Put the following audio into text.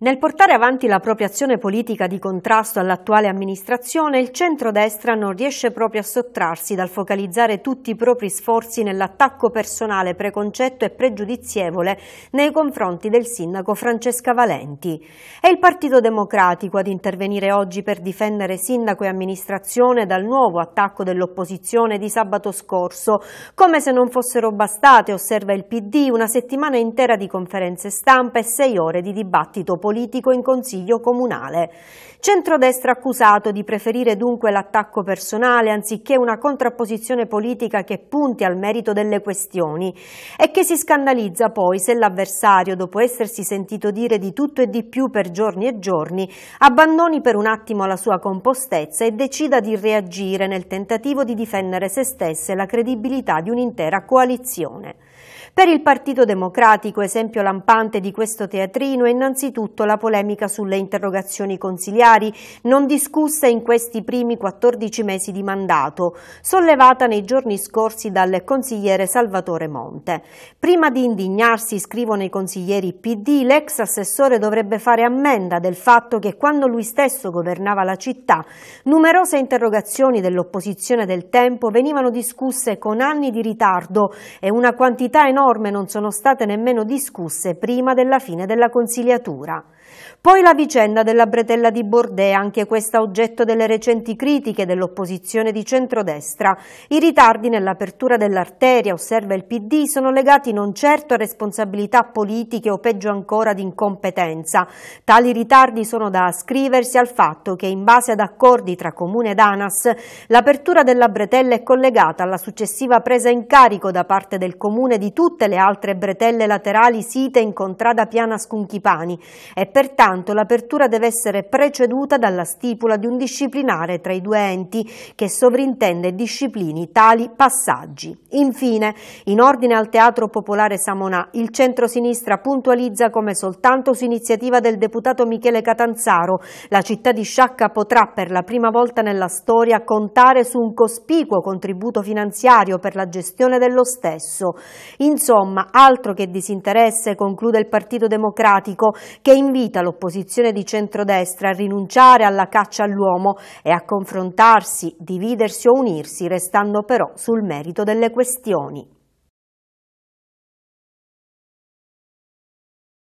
Nel portare avanti la propria azione politica di contrasto all'attuale amministrazione, il centrodestra non riesce proprio a sottrarsi dal focalizzare tutti i propri sforzi nell'attacco personale preconcetto e pregiudizievole nei confronti del sindaco Francesca Valenti. È il Partito Democratico ad intervenire oggi per difendere sindaco e amministrazione dal nuovo attacco dell'opposizione di sabato scorso, come se non fossero bastate, osserva il PD, una settimana intera di conferenze stampa e sei ore di dibattito politico politico in Consiglio Comunale. Centrodestra accusato di preferire dunque l'attacco personale anziché una contrapposizione politica che punti al merito delle questioni e che si scandalizza poi se l'avversario, dopo essersi sentito dire di tutto e di più per giorni e giorni, abbandoni per un attimo la sua compostezza e decida di reagire nel tentativo di difendere se stesse e la credibilità di un'intera coalizione. Per il Partito Democratico, esempio lampante di questo teatrino, è innanzitutto la polemica sulle interrogazioni consiliari, non discussa in questi primi 14 mesi di mandato, sollevata nei giorni scorsi dal consigliere Salvatore Monte. Prima di indignarsi, scrivono i consiglieri PD, l'ex assessore dovrebbe fare ammenda del fatto che quando lui stesso governava la città, numerose interrogazioni dell'opposizione del tempo venivano discusse con anni di ritardo e una quantità enorme norme non sono state nemmeno discusse prima della fine della consigliatura. Poi la vicenda della bretella di Bordet, anche questa oggetto delle recenti critiche dell'opposizione di centrodestra. I ritardi nell'apertura dell'arteria, osserva il PD, sono legati non certo a responsabilità politiche o peggio ancora ad incompetenza. Tali ritardi sono da ascriversi al fatto che in base ad accordi tra Comune ed ANAS l'apertura della bretella è collegata alla successiva presa in carico da parte del Comune di tutti tutte le altre bretelle laterali site in contrada piana Scunchipani e pertanto l'apertura deve essere preceduta dalla stipula di un disciplinare tra i due enti che sovrintende e disciplini tali passaggi. Infine, in ordine al Teatro Popolare Samonà, il centro-sinistra puntualizza come soltanto su iniziativa del deputato Michele Catanzaro la città di Sciacca potrà per la prima volta nella storia contare su un cospicuo contributo finanziario per la gestione dello stesso. In Insomma, altro che disinteresse, conclude il Partito Democratico, che invita l'opposizione di centrodestra a rinunciare alla caccia all'uomo e a confrontarsi, dividersi o unirsi, restando però sul merito delle questioni.